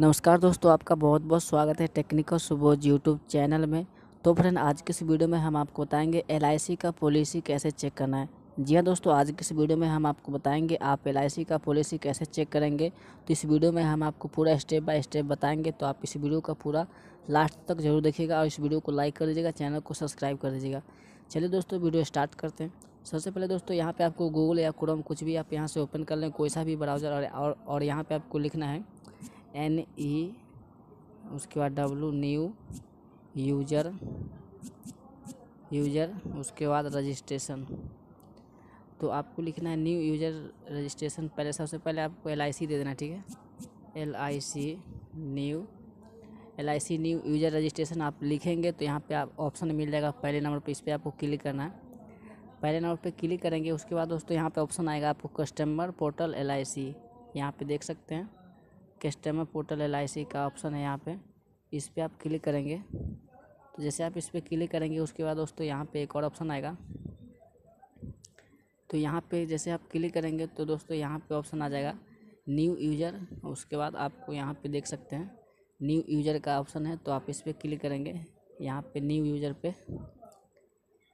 नमस्कार दोस्तों आपका बहुत बहुत स्वागत है टेक्निकल सुबोध यूट्यूब चैनल में तो फ्रेंड आज की इस वीडियो में हम आपको बताएंगे एल का पॉलिसी कैसे चेक करना है जी हाँ दोस्तों आज की इस वीडियो में हम आपको बताएंगे आप एल का पॉलिसी कैसे चेक करेंगे तो इस वीडियो में हम आपको पूरा स्टेप बाय स्टेप बताएंगे तो आप इस वीडियो का पूरा लास्ट तक जरूर देखिएगा और इस वीडियो को लाइक कर दीजिएगा चैनल को सब्सक्राइब कर दीजिएगा चलिए दोस्तों वीडियो स्टार्ट करते हैं सबसे पहले दोस्तों यहाँ पे आपको गूगल या क्रोम कुछ भी आप यहाँ से ओपन कर लें कोई सा भी ब्राउज़र और और यहाँ पे आपको लिखना है एन ई e, उसके बाद डब्लू न्यू यूजर यूजर उसके बाद रजिस्ट्रेशन तो आपको लिखना है न्यू यूजर रजिस्ट्रेशन पहले सबसे पहले आपको एल दे देना ठीक है L I C new L I C new user registration आप लिखेंगे तो यहाँ पे आप ऑप्शन मिल जाएगा पहले नंबर पे इस पर आपको क्लिक करना है पहले नंबर पे क्लिक करेंगे उसके बाद दोस्तों यहाँ पे ऑप्शन आएगा आपको customer portal L I C यहाँ पर देख सकते हैं कस्टमर पोर्टल एल का ऑप्शन है यहाँ पे इस पर आप क्लिक करेंगे तो जैसे आप इस पर क्लिक करेंगे उसके बाद दोस्तों यहाँ पे एक और ऑप्शन आएगा तो यहाँ पे जैसे आप क्लिक करेंगे तो दोस्तों यहाँ पे ऑप्शन आ जाएगा न्यू यूज़र उसके बाद आपको यहाँ पे देख सकते हैं न्यू यूज़र का ऑप्शन है तो आप इस पर क्लिक करेंगे यहाँ पर न्यू यूज़र पर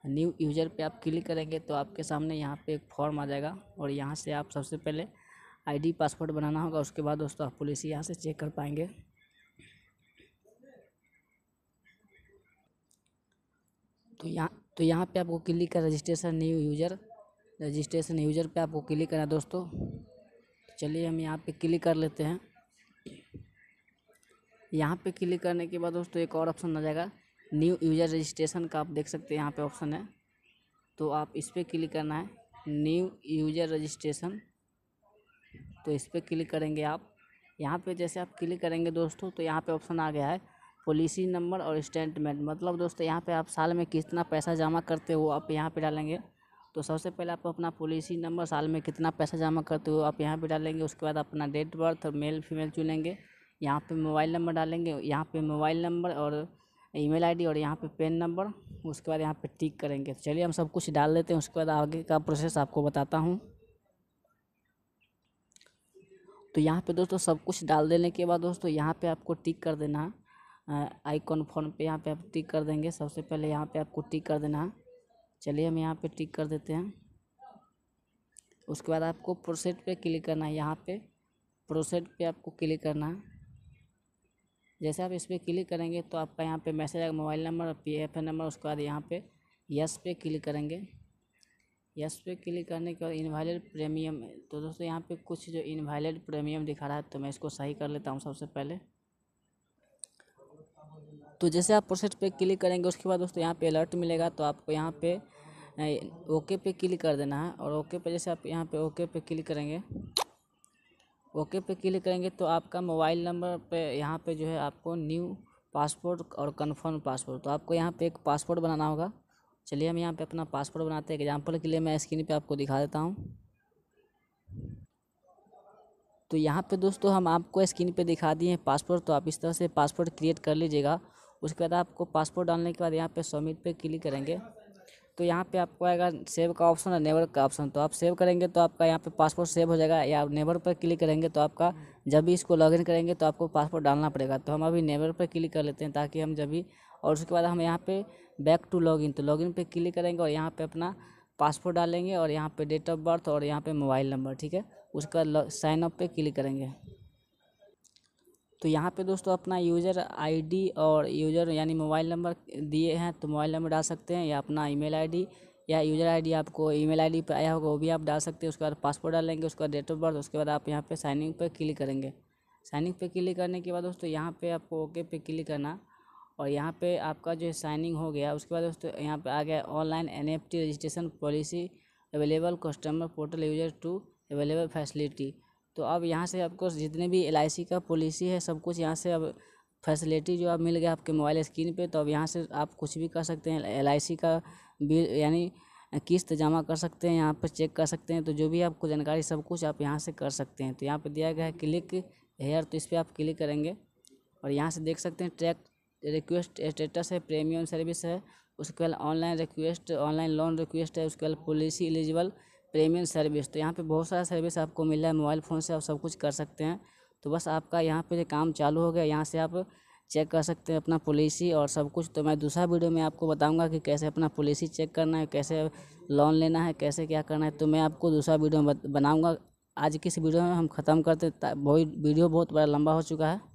न्यू यूज़र पर आप क्लिक करेंगे तो आपके सामने यहाँ पर एक फॉर्म आ जाएगा और यहाँ से आप सबसे पहले आईडी पासपोर्ट बनाना होगा उसके बाद दोस्तों आप पुलिस यहाँ से चेक कर पाएंगे तो यहाँ तो यहाँ पे आपको क्लिक कर registration new user registration user पे आपको क्लिक करना दोस्तों तो चलिए हम यहाँ पे क्लिक कर लेते हैं यहाँ पे क्लिक करने के बाद दोस्तों एक और ऑप्शन आ जाएगा न्यू यूज़र रजिस्ट्रेशन का आप देख सकते हैं यहाँ पे ऑप्शन है तो आप इस पर क्लिक करना है न्यू यूज़र रजिस्ट्रेशन तो इस पर क्लिक करेंगे आप यहाँ पे जैसे आप क्लिक करेंगे दोस्तों तो यहाँ पे ऑप्शन आ गया है पॉलिसी नंबर और स्टेटमेंट मतलब दोस्तों यहाँ पे आप साल में कितना पैसा जमा करते हो आप यहाँ पे डालेंगे तो सबसे पहले आप अपना पॉलिसी नंबर साल में कितना पैसा जमा करते हो आप यहाँ पे डालेंगे उसके बाद अपना डेट बर्थ और मेल फीमेल चुनेंगे यहाँ पर मोबाइल नंबर डालेंगे यहाँ पर मोबाइल नंबर और ई मेल और यहाँ पर पेन नंबर उसके बाद यहाँ पर टिक करेंगे तो चलिए हम सब कुछ डाल देते हैं उसके बाद आगे का प्रोसेस आपको बताता हूँ तो यहाँ पे दोस्तों सब कुछ डाल देने के बाद दोस्तों यहाँ पे आपको टिक कर देना है आइकॉन फोन पे यहाँ पे आप टिक कर देंगे सबसे पहले यहाँ पे आपको टिक कर देना है चलिए हम यहाँ पे टिक कर देते हैं उसके बाद आपको प्रोसेट पे क्लिक करना है यहाँ पे प्रोसेट पे आपको क्लिक करना है जैसे आप इस पर क्लिक करेंगे तो आपका यहाँ पर मैसेज आएगा mobile number P F number उसके बाद यहाँ पर यस पे क्लिक करेंगे यस पे क्लिक करने के बाद इनवैलिड प्रीमियम तो दोस्तों यहाँ पे कुछ जो इनवैलिड प्रीमियम दिखा रहा है तो मैं इसको सही कर लेता हूँ सबसे पहले तो जैसे आप प्रोसेस पे क्लिक करेंगे उसके बाद दोस्तों यहाँ पे अलर्ट मिलेगा तो आपको यहाँ पे ओके पे क्लिक कर देना है और ओके पे जैसे आप यहाँ पे ओके पे क्लिक करेंगे ओके पे क्लिक करेंगे तो आपका मोबाइल नंबर पे यहाँ पे जो है आपको न्यू पासपोर्ट और कन्फर्म पासपोर्ट तो आपको यहाँ पे एक पासपोर्ट बनाना होगा चलिए हम यहाँ पे अपना पासपोर्ट बनाते हैं एग्जाम्पल के लिए मैं स्क्रीन पे आपको दिखा देता हूँ तो यहाँ पे दोस्तों हम आपको स्क्रीन पे दिखा दिए हैं पासपोर्ट तो आप इस तरह से पासपोर्ट क्रिएट कर लीजिएगा उसके बाद आपको पासपोर्ट डालने के बाद यहाँ पे सबमिट पे क्लिक करेंगे तो यहाँ पे आपको आएगा सेव का ऑप्शन और नेवर का ऑप्शन तो आप सेव करेंगे तो आपका यहाँ पे पासपोर्ट सेव हो जाएगा या आप नेवर पर क्लिक करेंगे तो आपका जब भी इसको लॉगिन करेंगे तो आपको पासपोर्ट डालना पड़ेगा तो हम अभी नेवर पर क्लिक कर लेते हैं ताकि हम जब भी और उसके बाद हम यहाँ पर बैक टू लॉगिन तो लॉगिन पर क्लिक करेंगे और यहाँ पर अपना पासपोर्ट डालेंगे और यहाँ पर डेट ऑफ बर्थ और यहाँ पर मोबाइल नंबर ठीक है उसका साइन अप पर क्लिक करेंगे तो यहाँ पे दोस्तों अपना यूज़र आईडी और यूज़र यानी मोबाइल नंबर दिए हैं तो मोबाइल नंबर डाल सकते हैं या अपना ईमेल आईडी या यूज़र आईडी आपको ईमेल आईडी पर आया होगा वो भी आप डाल सकते हैं उसके बाद पासपोर्ट डालेंगे उसके बाद डेट ऑफ बर्थ उसके बाद आप यहाँ पे साइनिंग पे क्लिक करेंगे साइनिंग पे क्लिक करने के बाद दोस्तों यहाँ पर आपको ओके पे क्लिक करना और यहाँ पर आपका जो साइनिंग हो गया उसके बाद दोस्तों यहाँ पर आ गया online N registration policy available customer portal user to available facility तो अब यहाँ से आपको जितने भी एल आई सी का पॉलिसी है सब कुछ यहाँ से अब फैसिलिटी जो अब मिल गया आपके मोबाइल स्क्रीन पे तो अब यहाँ से आप कुछ भी कर सकते हैं एल आई सी का बिल यानी किस्त जमा कर सकते हैं यहाँ पर चेक कर सकते हैं तो जो भी आपको जानकारी सब कुछ आप यहाँ से कर सकते हैं तो यहाँ पर दिया गया है क्लिक हेयर तो इस पर आप क्लिक करेंगे और यहाँ से देख सकते हैं ट्रैक रिक्वेस्ट स्टेटस है प्रीमियम सर्विस है उसके बाद online request online loan request है उसके बाद पॉलिसी एलिजिबल प्रीमियम सर्विस तो यहाँ पे बहुत सारा सर्विस आपको मिल रहा है मोबाइल फ़ोन से आप सब कुछ कर सकते हैं तो बस आपका यहाँ पे काम चालू हो गया यहाँ से आप चेक कर सकते हैं अपना पॉलिसी और सब कुछ तो मैं दूसरा वीडियो में आपको बताऊंगा कि कैसे अपना पॉलिसी चेक करना है कैसे लोन लेना है कैसे क्या करना है तो मैं आपको दूसरा वीडियो बनाऊँगा आज की इस वीडियो में हम ख़त्म करते वही वीडियो बहुत बड़ा लंबा हो चुका है